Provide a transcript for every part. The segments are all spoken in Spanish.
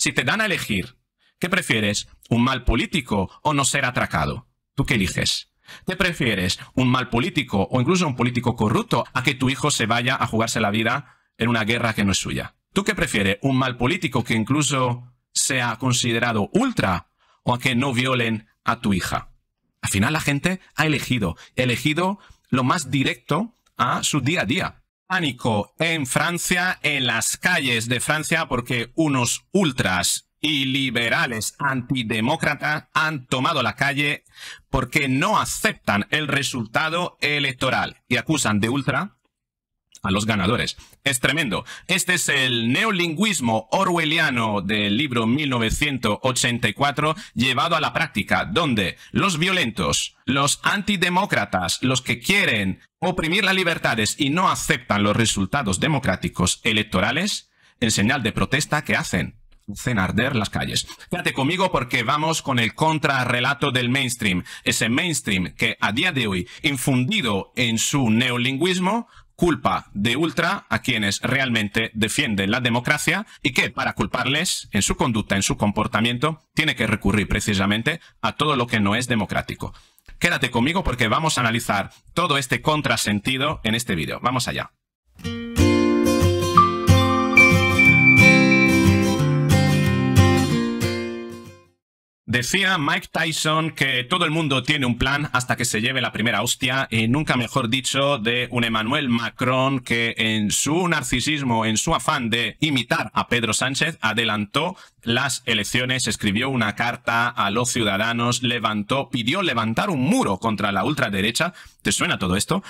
Si te dan a elegir, ¿qué prefieres? ¿Un mal político o no ser atracado? ¿Tú qué eliges? ¿Te prefieres? ¿Un mal político o incluso un político corrupto a que tu hijo se vaya a jugarse la vida en una guerra que no es suya? ¿Tú qué prefieres? ¿Un mal político que incluso sea considerado ultra o a que no violen a tu hija? Al final la gente ha elegido, elegido lo más directo a su día a día pánico en Francia, en las calles de Francia, porque unos ultras y liberales antidemócratas han tomado la calle porque no aceptan el resultado electoral y acusan de ultra a los ganadores. Es tremendo. Este es el neolingüismo orwelliano del libro 1984 llevado a la práctica, donde los violentos, los antidemócratas, los que quieren oprimir las libertades y no aceptan los resultados democráticos electorales, en señal de protesta, que hacen? hacen arder las calles. Quédate conmigo porque vamos con el contrarrelato del mainstream, ese mainstream que a día de hoy, infundido en su neolingüismo, culpa de ultra a quienes realmente defienden la democracia y que para culparles en su conducta, en su comportamiento, tiene que recurrir precisamente a todo lo que no es democrático. Quédate conmigo porque vamos a analizar todo este contrasentido en este vídeo. Vamos allá. Decía Mike Tyson que todo el mundo tiene un plan hasta que se lleve la primera hostia y nunca mejor dicho de un Emmanuel Macron que en su narcisismo, en su afán de imitar a Pedro Sánchez, adelantó las elecciones, escribió una carta a los ciudadanos, levantó, pidió levantar un muro contra la ultraderecha. ¿Te suena todo esto?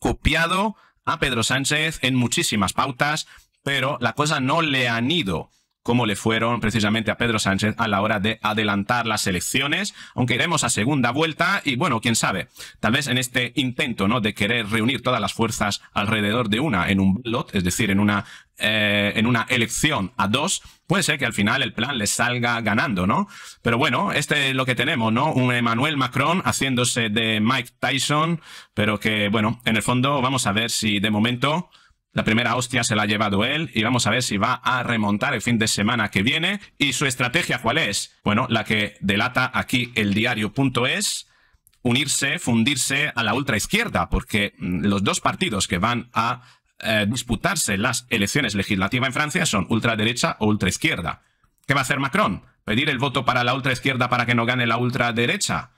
Copiado a Pedro Sánchez en muchísimas pautas, pero la cosa no le han ido cómo le fueron precisamente a Pedro Sánchez a la hora de adelantar las elecciones, aunque iremos a segunda vuelta y bueno, quién sabe, tal vez en este intento ¿no? de querer reunir todas las fuerzas alrededor de una en un lot, es decir, en una, eh, en una elección a dos, puede ser que al final el plan les salga ganando, ¿no? Pero bueno, este es lo que tenemos, ¿no? Un Emmanuel Macron haciéndose de Mike Tyson, pero que bueno, en el fondo vamos a ver si de momento... La primera hostia se la ha llevado él y vamos a ver si va a remontar el fin de semana que viene. ¿Y su estrategia cuál es? Bueno, la que delata aquí el diario.es unirse, fundirse a la ultraizquierda, porque mm, los dos partidos que van a eh, disputarse las elecciones legislativas en Francia son ultraderecha o ultraizquierda. ¿Qué va a hacer Macron? ¿Pedir el voto para la izquierda para que no gane la ultraderecha?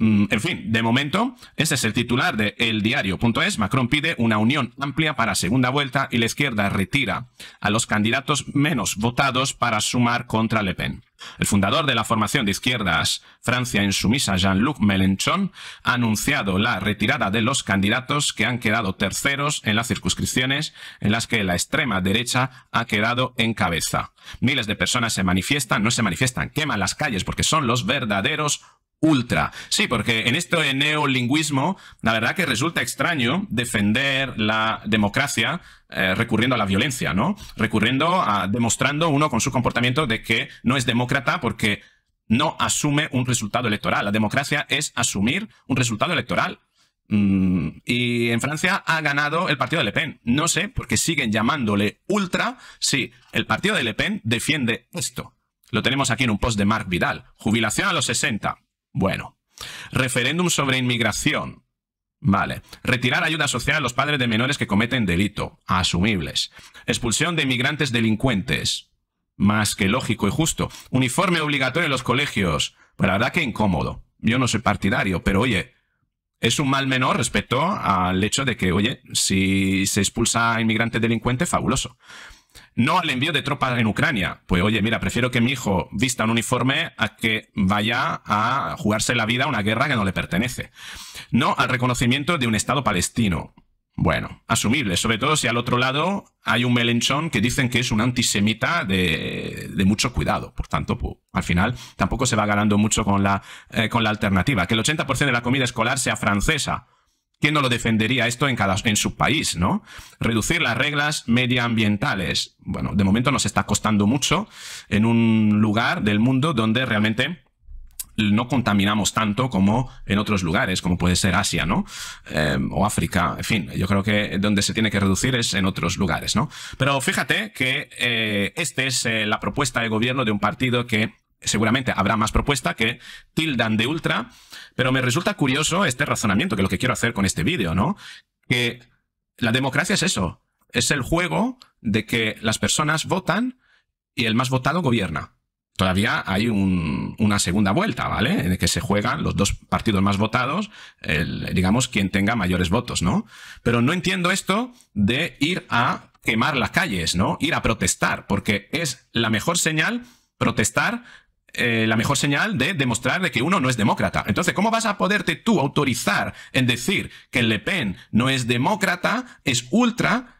Mm, en fin, de momento, este es el titular de eldiario.es. Macron pide una unión amplia para segunda vuelta y la izquierda retira a los candidatos menos votados para sumar contra Le Pen. El fundador de la formación de izquierdas Francia Insumisa, Jean-Luc Mélenchon, ha anunciado la retirada de los candidatos que han quedado terceros en las circunscripciones en las que la extrema derecha ha quedado en cabeza. Miles de personas se manifiestan, no se manifiestan, queman las calles porque son los verdaderos ultra. Sí, porque en esto de neolingüismo, la verdad que resulta extraño defender la democracia eh, recurriendo a la violencia, ¿no? Recurriendo a demostrando uno con su comportamiento de que no es demócrata porque no asume un resultado electoral. La democracia es asumir un resultado electoral. Mm, y en Francia ha ganado el partido de Le Pen. No sé, por qué siguen llamándole ultra si el partido de Le Pen defiende esto. Lo tenemos aquí en un post de Marc Vidal. Jubilación a los 60 bueno. Referéndum sobre inmigración. Vale. Retirar ayuda social a los padres de menores que cometen delito. Asumibles. Expulsión de inmigrantes delincuentes. Más que lógico y justo. Uniforme obligatorio en los colegios. Pues la verdad que incómodo. Yo no soy partidario, pero oye, es un mal menor respecto al hecho de que, oye, si se expulsa a inmigrantes delincuentes, fabuloso. No al envío de tropas en Ucrania. Pues oye, mira, prefiero que mi hijo vista un uniforme a que vaya a jugarse la vida a una guerra que no le pertenece. No al reconocimiento de un Estado palestino. Bueno, asumible, sobre todo si al otro lado hay un melenchón que dicen que es un antisemita de, mucho cuidado. Por tanto, pues, al final tampoco se va ganando mucho con la, eh, con la alternativa. Que el 80% de la comida escolar sea francesa ¿Quién no lo defendería esto en, cada, en su país, no? Reducir las reglas medioambientales. Bueno, de momento nos está costando mucho en un lugar del mundo donde realmente no contaminamos tanto como en otros lugares, como puede ser Asia, ¿no? Eh, o África, en fin, yo creo que donde se tiene que reducir es en otros lugares, ¿no? Pero fíjate que eh, esta es eh, la propuesta de gobierno de un partido que seguramente habrá más propuesta que tildan de ultra, pero me resulta curioso este razonamiento, que es lo que quiero hacer con este vídeo, ¿no? Que la democracia es eso, es el juego de que las personas votan y el más votado gobierna. Todavía hay una segunda vuelta, ¿vale? En el que se juegan los dos partidos más votados, digamos, quien tenga mayores votos, ¿no? Pero no entiendo esto de ir a quemar las calles, ¿no? Ir a protestar, porque es la mejor señal protestar eh, la mejor señal de demostrar de que uno no es demócrata. Entonces, ¿cómo vas a poderte tú autorizar en decir que Le Pen no es demócrata, es ultra,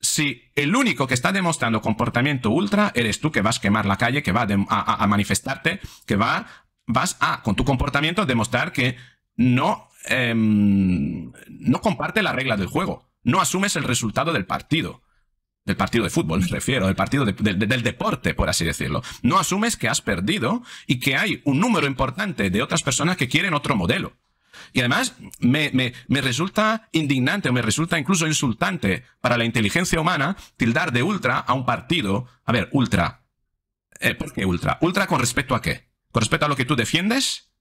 si el único que está demostrando comportamiento ultra eres tú que vas a quemar la calle, que va a, manifestarte, que va, vas a, con tu comportamiento, demostrar que no, em, no comparte la regla del juego, no asumes el resultado del partido del partido de fútbol, me refiero, del partido del deporte, por así decirlo. No asumes que has perdido y que hay un número importante de otras personas que quieren otro modelo. Y además me, resulta indignante, o me resulta incluso insultante para la inteligencia humana tildar de ultra a un partido. A ver, ultra. Eh, ¿Por qué ultra? ¿Ultra con respecto a qué? ¿Con respecto a lo que tú defiendes?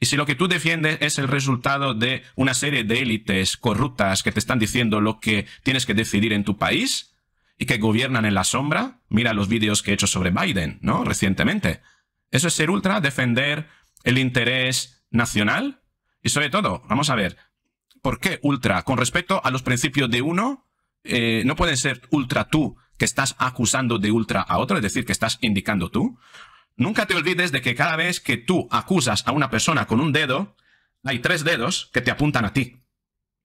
Y si lo que tú defiendes es el resultado de una serie de élites corruptas que te están diciendo lo que tienes que decidir en tu país, y que gobiernan en la sombra, mira los vídeos que he hecho sobre Biden, ¿no? Recientemente. Eso es ser ultra, defender el interés nacional y sobre todo, vamos a ver, ¿por qué ultra? Con respecto a los principios de uno, eh, no pueden ser ultra tú que estás acusando de ultra a otro, es decir, que estás indicando tú. Nunca te olvides de que cada vez que tú acusas a una persona con un dedo, hay tres dedos que te apuntan a ti.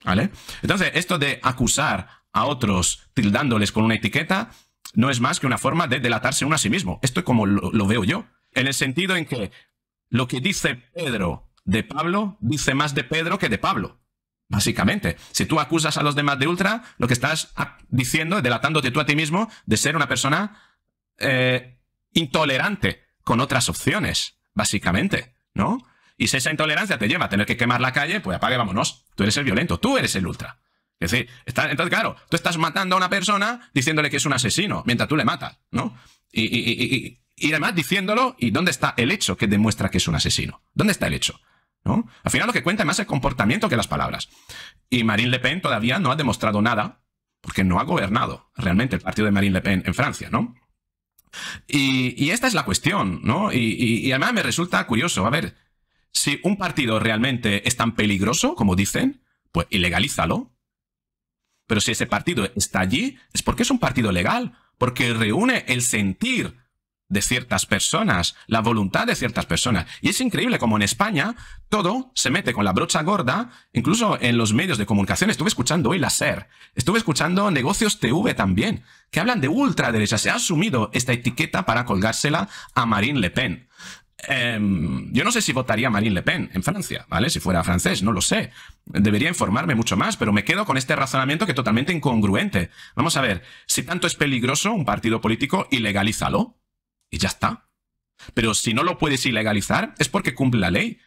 ¿Vale? Entonces, esto de acusar otros tildándoles con una etiqueta no es más que una forma de delatarse uno a sí mismo. Esto es como lo, veo yo. En el sentido en que lo que dice Pedro de Pablo dice más de Pedro que de Pablo. Básicamente, si tú acusas a los demás de ultra, lo que estás diciendo es delatándote tú a ti mismo de ser una persona eh, intolerante con otras opciones, básicamente, ¿no? Y si esa intolerancia te lleva a tener que quemar la calle, pues apague, vámonos. Tú eres el violento, tú eres el ultra. Es decir, entonces, claro, tú estás matando a una persona diciéndole que es un asesino, mientras tú le matas, ¿no? Y, y, además diciéndolo, ¿y dónde está el hecho que demuestra que es un asesino? ¿Dónde está el hecho? ¿No? Al final lo que cuenta es más el comportamiento que las palabras. Y Marine Le Pen todavía no ha demostrado nada, porque no ha gobernado realmente el partido de Marine Le Pen en Francia, ¿no? Y, esta es la cuestión, ¿no? y además me resulta curioso, a ver, si un partido realmente es tan peligroso como dicen, pues ilegalízalo, pero si ese partido está allí, es porque es un partido legal, porque reúne el sentir de ciertas personas, la voluntad de ciertas personas. Y es increíble como en España todo se mete con la brocha gorda, incluso en los medios de comunicación. Estuve escuchando hoy la SER, estuve escuchando Negocios TV también, que hablan de ultraderecha. Se ha asumido esta etiqueta para colgársela a Marine Le Pen. Em, yo no sé si votaría Marine Le Pen en Francia, ¿vale? Si fuera francés, no lo sé. Debería informarme mucho más, pero me quedo con este razonamiento que es totalmente incongruente. Vamos a ver, si tanto es peligroso un partido político, ilegalízalo. Y ya está. Pero si no lo puedes ilegalizar, es porque cumple la ley.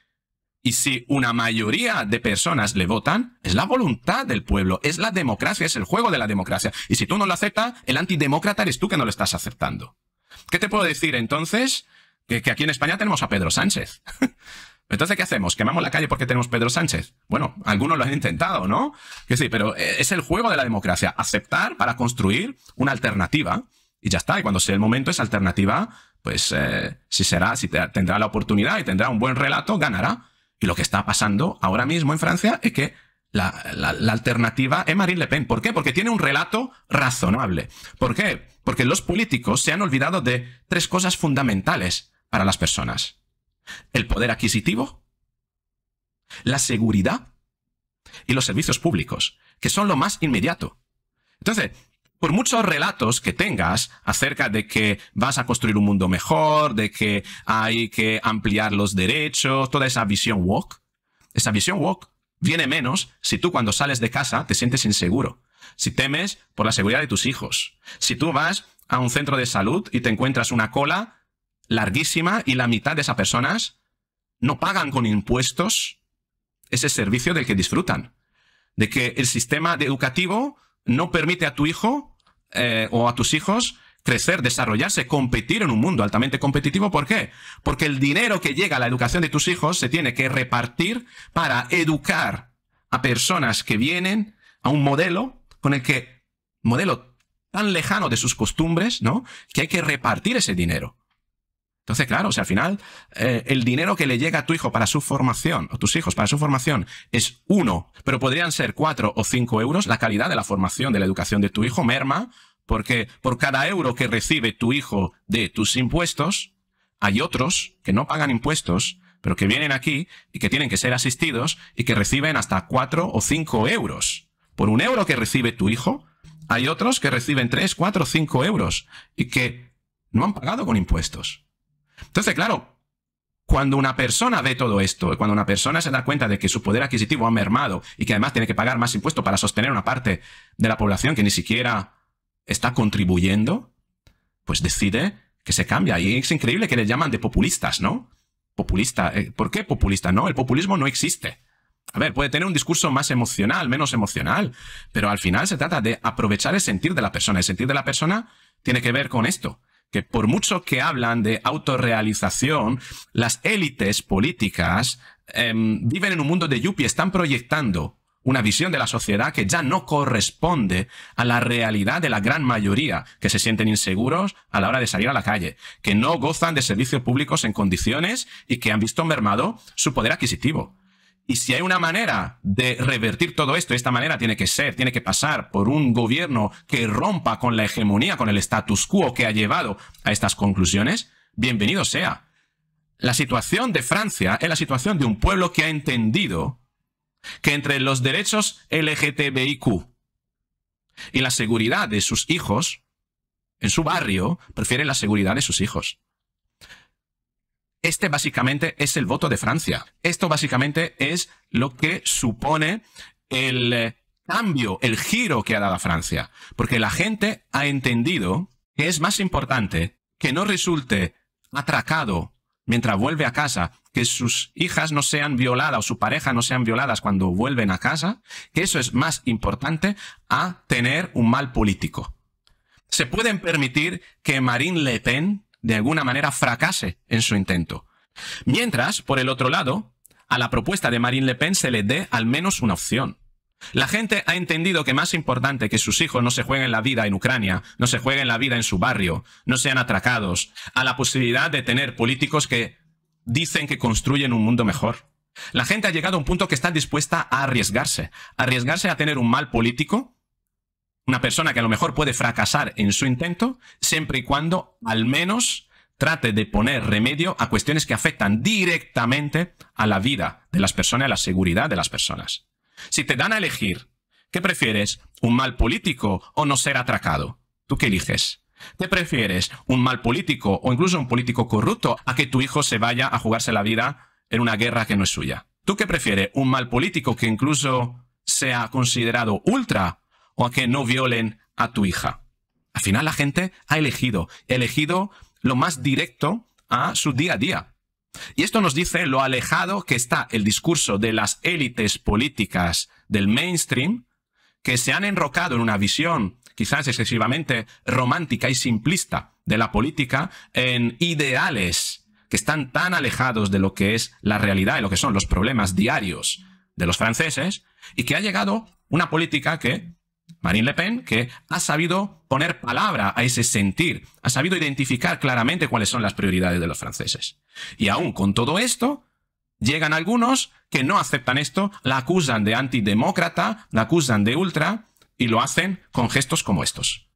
Y si una mayoría de personas le votan, es la voluntad del pueblo, es la democracia, es el juego de la democracia. Y si tú no lo aceptas, el antidemócrata eres tú que no lo estás aceptando. ¿Qué te puedo decir entonces? Que, aquí en España tenemos a Pedro Sánchez. Entonces, ¿qué hacemos? ¿Quemamos la calle porque tenemos Pedro Sánchez? Bueno, algunos lo han intentado, ¿no? Que sí, pero e, es el juego de la democracia, aceptar para construir una alternativa y ya está. Y cuando sea el momento, esa alternativa, pues eh, si será, si tendrá la oportunidad y tendrá un buen relato, ganará. Y lo que está pasando ahora mismo en Francia es que la, la, alternativa es Marine Le Pen. ¿Por qué? Porque tiene un relato razonable. ¿Por qué? Porque los políticos se han olvidado de tres cosas fundamentales para las personas? ¿El poder adquisitivo? ¿La seguridad? Y los servicios públicos, que son lo más inmediato. Entonces, por muchos relatos que tengas acerca de que vas a construir un mundo mejor, de que hay que ampliar los derechos, toda esa visión woke, esa visión woke viene menos si tú cuando sales de casa te sientes inseguro, si temes por la seguridad de tus hijos, si tú vas a un centro de salud y te encuentras una cola larguísima y la mitad de esas personas no pagan con impuestos ese servicio del que disfrutan. De que el sistema educativo no permite a tu hijo eh, o a tus hijos crecer, desarrollarse, competir en un mundo altamente competitivo. ¿Por qué? Porque el dinero que llega a la educación de tus hijos se tiene que repartir para educar a personas que vienen a un modelo con el que, modelo tan lejano de sus costumbres, ¿no? Que hay que repartir ese dinero. Entonces, claro, si al final, eh, el dinero que le llega a tu hijo para su formación, o tus hijos para su formación, es uno, pero podrían ser cuatro o cinco euros. La calidad de la formación, de la educación de tu hijo merma, porque por cada euro que recibe tu hijo de tus impuestos, hay otros que no pagan impuestos, pero que vienen aquí y que tienen que ser asistidos y que reciben hasta cuatro o cinco euros. Por un euro que recibe tu hijo, hay otros que reciben tres, cuatro, o cinco euros y que no han pagado con impuestos. Entonces, claro, cuando una persona ve todo esto, cuando una persona se da cuenta de que su poder adquisitivo ha mermado y que además tiene que pagar más impuestos para sostener una parte de la población que ni siquiera está contribuyendo, pues decide que se cambia. Y es increíble que le llaman de populistas, ¿no? Populista. Eh, ¿Por qué populista? No, el populismo no existe. A ver, puede tener un discurso más emocional, menos emocional, pero al final se trata de aprovechar el sentir de la persona. El sentir de la persona tiene que ver con esto que por mucho que hablan de autorrealización, las élites políticas em, viven en un mundo de yuppie, están proyectando una visión de la sociedad que ya no corresponde a la realidad de la gran mayoría, que se sienten inseguros a la hora de salir a la calle, que no gozan de servicios públicos en condiciones y que han visto mermado su poder adquisitivo. Y si hay una manera de revertir todo esto, esta manera tiene que ser, tiene que pasar por un gobierno que rompa con la hegemonía, con el status quo que ha llevado a estas conclusiones, bienvenido sea. La situación de Francia es la situación de un pueblo que ha entendido que entre los derechos LGTBIQ y la seguridad de sus hijos, en su barrio, prefiere la seguridad de sus hijos. Este básicamente es el voto de Francia. Esto básicamente es lo que supone el eh, cambio, el giro que ha dado Francia. Porque la gente ha entendido que es más importante que no resulte atracado mientras vuelve a casa, que sus hijas no sean violadas o su pareja no sean violadas cuando vuelven a casa, que eso es más importante a tener un mal político. Se pueden permitir que Marine Le Pen de alguna manera fracase en su intento. Mientras, por el otro lado, a la propuesta de Marine Le Pen se le dé al menos una opción. La gente ha entendido que más importante que sus hijos no se jueguen la vida en Ucrania, no se jueguen la vida en su barrio, no sean atracados, a la posibilidad de tener políticos que dicen que construyen un mundo mejor. La gente ha llegado a un punto que está dispuesta a arriesgarse, arriesgarse a tener un mal político una persona que a lo mejor puede fracasar en su intento, siempre y cuando al menos trate de poner remedio a cuestiones que afectan directamente a la vida de las personas, a la seguridad de las personas. Si te dan a elegir, ¿qué prefieres? ¿Un mal político o no ser atracado? ¿Tú qué eliges? ¿Te prefieres un mal político o incluso un político corrupto a que tu hijo se vaya a jugarse la vida en una guerra que no es suya? ¿Tú qué prefieres? ¿Un mal político que incluso sea considerado ultra o a que no violen a tu hija. Al final la gente ha elegido, elegido lo más directo a su día a día. Y esto nos dice lo alejado que está el discurso de las élites políticas del mainstream, que se han enrocado en una visión quizás excesivamente romántica y simplista de la política, en ideales que están tan alejados de lo que es la realidad y lo que son los problemas diarios de los franceses, y que ha llegado una política que Marine Le Pen, que ha sabido poner palabra a ese sentir, ha sabido identificar claramente cuáles son las prioridades de los franceses. Y aún con todo esto, llegan algunos que no aceptan esto, la acusan de antidemócrata, la acusan de ultra, y lo hacen con gestos como estos.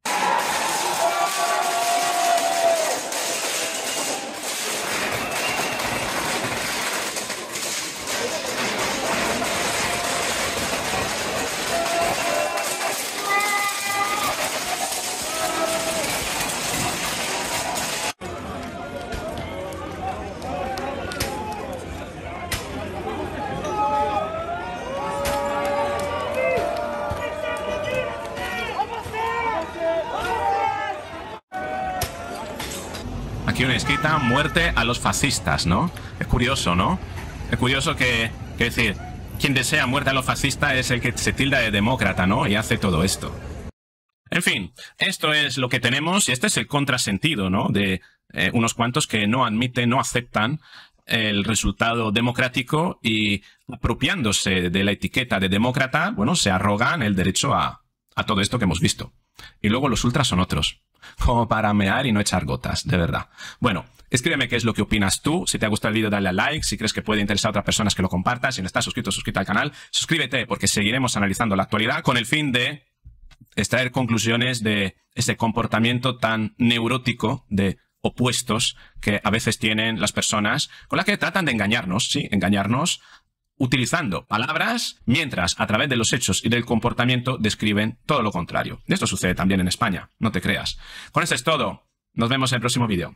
escrita, muerte a los fascistas, ¿no? Es curioso, ¿no? Es curioso que, decir, quien desea muerte a los fascistas es el que se tilda de demócrata, ¿no? Y hace todo esto. En fin, esto es lo que tenemos y este es el contrasentido, ¿no? De eh, unos cuantos que no admiten, no aceptan el resultado democrático y apropiándose de la etiqueta de demócrata, bueno, se arrogan el derecho a todo esto que hemos visto. Y luego los ultras son otros. Como para mear y no echar gotas, de verdad. Bueno, escríbeme qué es lo que opinas tú. Si te ha gustado el vídeo, dale a like. Si crees que puede interesar a otras personas, que lo compartas. Si no estás suscrito, suscríbete al canal. Suscríbete porque seguiremos analizando la actualidad con el fin de extraer conclusiones de ese comportamiento tan neurótico de opuestos que a veces tienen las personas con las que tratan de engañarnos, sí, engañarnos utilizando palabras, mientras a través de los hechos y del comportamiento describen todo lo contrario. Esto sucede también en España, no te creas. Con esto es todo. Nos vemos en el próximo vídeo.